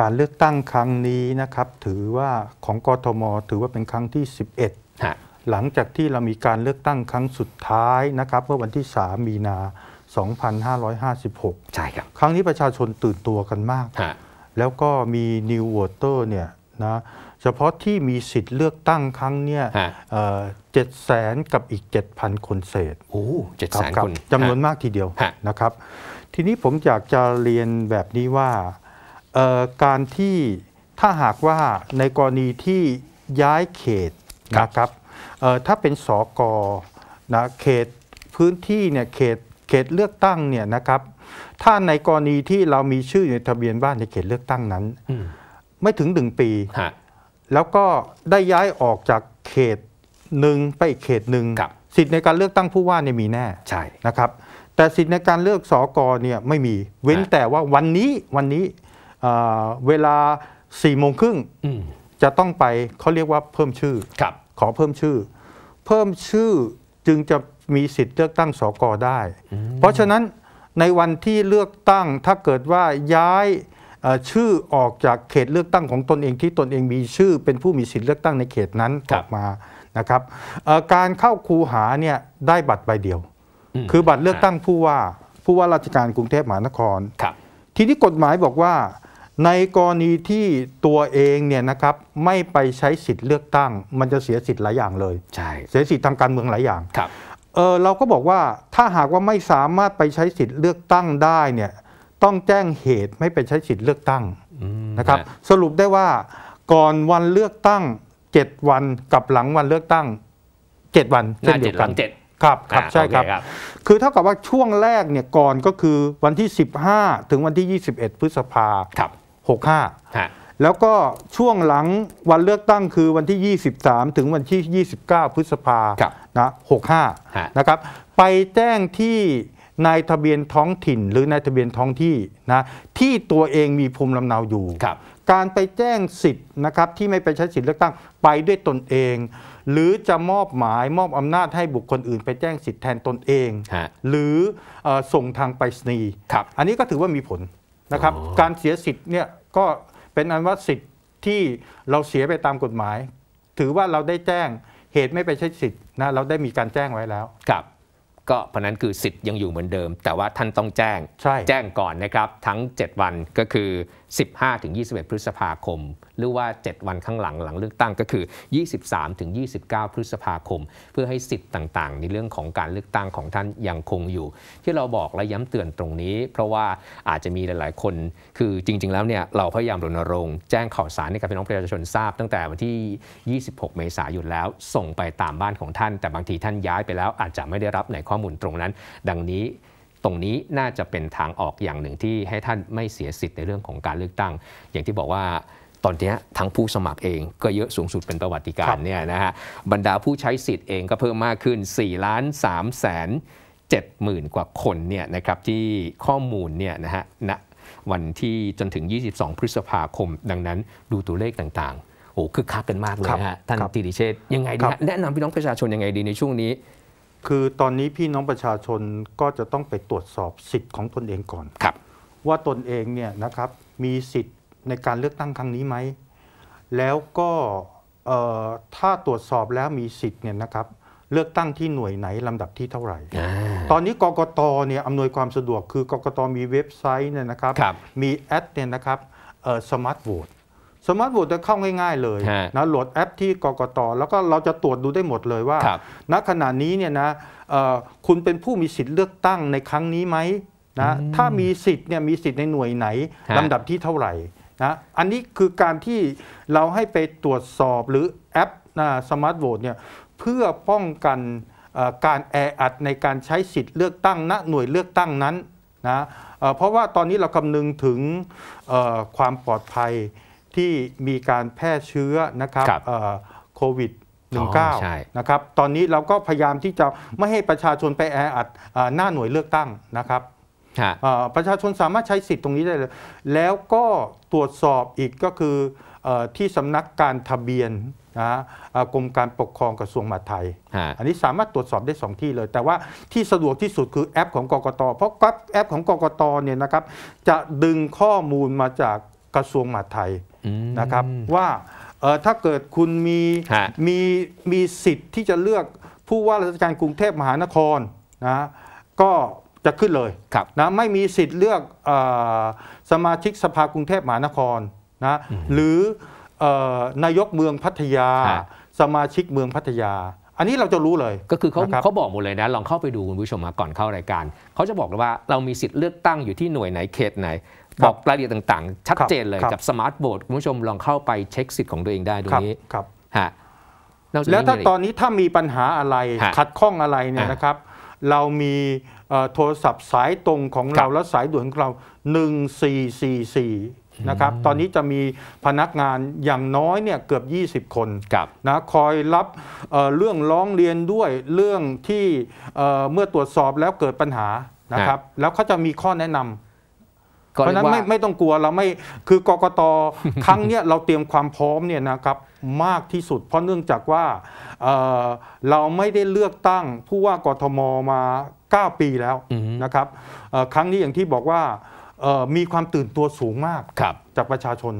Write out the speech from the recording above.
การเลือกตั้งครั้งนี้นะครับ ถือว่าของกทมถือว่าเป็นครั้งที่ 11 หลังจากที่เรามีการเลือกตั้งครั้งสุดท้ายนะครับ เมื่อวันที่ 3 มีนา 2556ใช่ครับครั้งนี้ประชาชนตื่นตัวกันมาก แล้วก็มีนิววอเตอร์เนี่ยนะเฉพาะที่มีสิทธิ์เลือกตั้งครั้งเนี่ยเจ็ดแสนกับอีก 7,000 คนเศษโอ้เจ็ดแสนคนจำนวนมากทีเดียวนะครับทีนี้ผมอยากจะเรียนแบบนี้ว่าการที่ถ้าหากว่าในกรณีที่ย้ายเขตนะครับถ้าเป็นสอกอนะเขตพื้นที่เนี่ยเขตเขตเลือกตั้งเนี่ยนะครับ ถ้าในกรณีที่เรามีชื่อในทะเบียนบ้านในเขตเลือกตั้งนั้นไม่ถึงหนึ่งปีแล้วก็ได้ย้ายออกจากเขตหนึ่งไปอีกเขตหนึ่งสิทธิ์ในการเลือกตั้งผู้ว่าเนี่ยมีแน่ใช่นะครับ แต่สิทธิ์ในการเลือกสอกอเนี่ยไม่มีเว้นแต่ว่าวันนี้วันนี้เวลาสี่โมงครึ่งจะต้องไปเขาเรียกว่าเพิ่มชื่อขอเพิ่มชื่อ เพิ่มชื่อจึงจะมีสิทธิ์เลือกตั้งสกได้ เพราะฉะนั้นในวันที่เลือกตั้งถ้าเกิดว่าย้ายชื่อออกจากเขตเลือกตั้งของตนเองที่ตนเองมีชื่อเป็นผู้มีสิทธิ์เลือกตั้งในเขตนั้นกลับมานะครับการเข้าคูหาเนี่ยได้บัตรใบเดียว คือบัตรเลือกตั้งผู้ว่า ผู้ว่าราชการกรุงเทพมหานครทีนี้กฎหมายบอกว่าในกรณีที่ตัวเองเนี่ยนะครับไม่ไปใช้สิทธิ์เลือกตั้ง มันจะเสียสิทธิ์หลายอย่างเลยใช่ เสียสิทธิ์ทางการเมืองหลายอย่างครับเออเราก็บอกว่าถ้าหากว่าไม่สามารถไปใช้สิทธิ์เลือกตั้งได้เนี่ยต้องแจ้งเหตุไม่ไปใช้สิทธิ์เลือกตั้งนะครับ สรุปได้ว่า ก่อนวันเลือกตั้ง 7 วันกับหลังวันเลือกตั้ง 7 วันเช่นเดียวกันครับครับใช่ครับ คือเท่ากับว่าช่วงแรกเนี่ยก่อนก็คือวันที่ 15 ถึงวันที่ 21 พฤษภาครับ65 แล้วก็ช่วงหลังวันเลือกตั้งคือวันที่ 23 ถึงวันที่ 29 พฤษภาคนะ 65นะครับไปแจ้งที่นายทะเบียนท้องถิ่นหรือนายทะเบียนท้องที่นะที่ตัวเองมีภูมิลำเนาอยู่ การไปแจ้งสิทธิ์นะครับที่ไม่ไปใช้สิทธิ์เลือกตั้งไปด้วยตนเอง หรือจะมอบหมายมอบอำนาจให้บุคคลอื่นไปแจ้งสิทธิ์แทนตนเอง หรือส่งทางไปรษณีย์อันนี้ก็ถือว่ามีผลนะครับการเสียสิทธิ์เนี่ยก็เป็นอันว่าสิทธิ์ที่เราเสียไปตามกฎหมาย ถือว่าเราได้แจ้งเหตุไม่ไปใช้สิทธิ์นะเราได้มีการแจ้งไว้แล้ว ครับ ก็เพราะนั้นคือสิทธิ์ยังอยู่เหมือนเดิม แต่ว่าท่านต้องแจ้ง แจ้งก่อนนะครับทั้ง 7 วันก็คือ15-21 พฤษภาคม หรือว่า 7 วันข้างหลังหลังเลือกตั้งก็คือ 23-29 พฤษภาคม เพื่อให้สิทธิ์ต่าง ๆ ในเรื่องของการเลือกตั้งของท่านยังคงอยู่ ที่เราบอกและย้ำเตือนตรงนี้เพราะว่าอาจจะมีหลายๆ คนคือจริงๆ แล้วเนี่ยเราพยายามรณรงค์แจ้งข่าวสารให้กับพี่น้องประชาชนทราบ ตั้งแต่วันที่ 26 เมษายนแล้วส่งไปตามบ้านของท่าน แต่บางทีท่านย้ายไปแล้วอาจจะไม่ได้รับในข้อมูลตรงนั้น ดังนี้ตรงนี้น่าจะเป็นทางออกอย่างหนึ่งที่ให้ท่านไม่เสียสิทธิ์ในเรื่องของการเลือกตั้ง อย่างที่บอกว่าตอนนี้ทั้งผู้สมัครเองก็เยอะสูงสุดเป็นประวัติการเนี่ยนะฮะบรรดาผู้ใช้สิทธิ์เองก็เพิ่มมากขึ้น4ล้าน3แสน70,000 กว่าคนเนี่ยนะครับที่ข้อมูลเนี่ยนะฮะณวันที่จนถึง 22 พฤษภาคม ดังนั้นดูตัวเลขต่างๆโอ้คึกคักกันมากเลยฮะท่านติดิเชษยังไงดีแนะนำพี่น้องประชาชนยังไงดีในช่วงนี้คือตอนนี้พี่น้องประชาชนก็จะต้องไปตรวจสอบสิทธิ์ของตนเองก่อนครับว่าตนเองเนี่ยนะครับมีสิทธิ์ในการเลือกตั้งครั้งนี้ไหมแล้วก็ถ้าตรวจสอบแล้วมีสิทธิ์เนี่ยนะครับเลือกตั้งที่หน่วยไหนลำดับที่เท่าไหร่ ตอนนี้กกตเนี่ยอำนวยความสะดวกคือกกตมีเว็บไซต์เนี่ยนะครับรบมีแอดเนี่ยนะครับสมาร์ทโหวตสมาร์ทโหวตจะเข้าง่ายๆ เลยนะโหลดแอป ที่กกตแล้วก็เราจะตรวจดูได้หมดเลยว่าณขณะนี้เนี่ยนะคุณเป็นผู้มีสิทธิ์เลือกตั้งในครั้งนี้ไหมนะถ้ามีสิทธิ์เนี่ยมีสิทธิ์ในหน่วยไหนลำดับที่เท่าไหร่นะอันนี้คือการที่เราให้ไปตรวจสอบหรือแอปสมาร์ทโหวตเนี่ยเพื่อป้องกันการแออัดในการใช้สิทธิ์เลือกตั้งณหน่วยเลือกตั้งนั้นนะเพราะว่าตอนนี้เราคำนึงถึงความปลอดภัยที่มีการแพร่เชื้อนะครับโควิด 19 นะครับตอนนี้เราก็พยายามที่จะไม่ให้ประชาชนไปแออัดหน้าหน่วยเลือกตั้งนะครับ ประชาชนสามารถใช้สิทธิ์ตรงนี้ได้เลย แล้วก็ตรวจสอบอีกก็คือที่สำนักการทะเบียนนะกรมการปกครองกระทรวงมหาดไทย อันนี้สามารถตรวจสอบได้ 2 ที่เลย แต่ว่าที่สะดวกที่สุดคือแอปของกกตเพราะแอปของกกตเนี่ยนะครับจะดึงข้อมูลมาจากกระทรวงมหาดไทยนะครับว่าถ้าเกิดคุณมีมีมีสิทธิ์ที่จะเลือกผู้ว่าราชการกรุงเทพมหานครนะก็จะขึ้นเลยนะไม่มีสิทธิ์เลือกสมาชิกสภากรุงเทพมหานครนะหรือนายกเมืองพัทยา สมาชิกเมืองพัทยา อันนี้เราจะรู้เลยก็คือเขาเขาบอกหมดเลยนะลองเข้าไปดูคุณผู้ชมมาก่อนเข้ารายการเขาจะบอกเลยว่าเรามีสิทธิ์เลือกตั้งอยู่ที่หน่วยไหนเขตไหนบอกรายละเอียดต่างๆ ชัดเจนเลยกับสมาร์ทโบดคุณผู้ชมลองเข้าไปเช็คสิทธิ์ของตัวเองได้ตรงนี้ครับฮะแล้วถ้าตอนนี้ถ้ามีปัญหาอะไรขัดข้องอะไรเนี่ยนะครับเรามีโทรศัพท์สายตรงของเราและสายด่วนของเรา 1444นะครับตอนนี้จะมีพนักงานอย่างน้อยเนี่ยเกือบ 20 คนคนะคอยรับเเรื่องร้องเรียนด้วยเรื่องที่เเมื่อตรวจสอบแล้วเกิดปัญหานะครับแล้วเขาจะมีข้อแนะนำเพราะนั้นไม่ไม่ต้องกลัวเราไม่คือกกตครั้งเนี้ยเราเตรียมความพร้อมเนี่ยนะครับมากที่สุด เพราะเนื่องจากว่าเเราไม่ได้เลือกตั้งผู้ว่ากทมมา 9 ปีแล้วนะครับครั้งนี้อย่างที่บอกว่ามีความตื่นตัวสูงมากจากประชาชน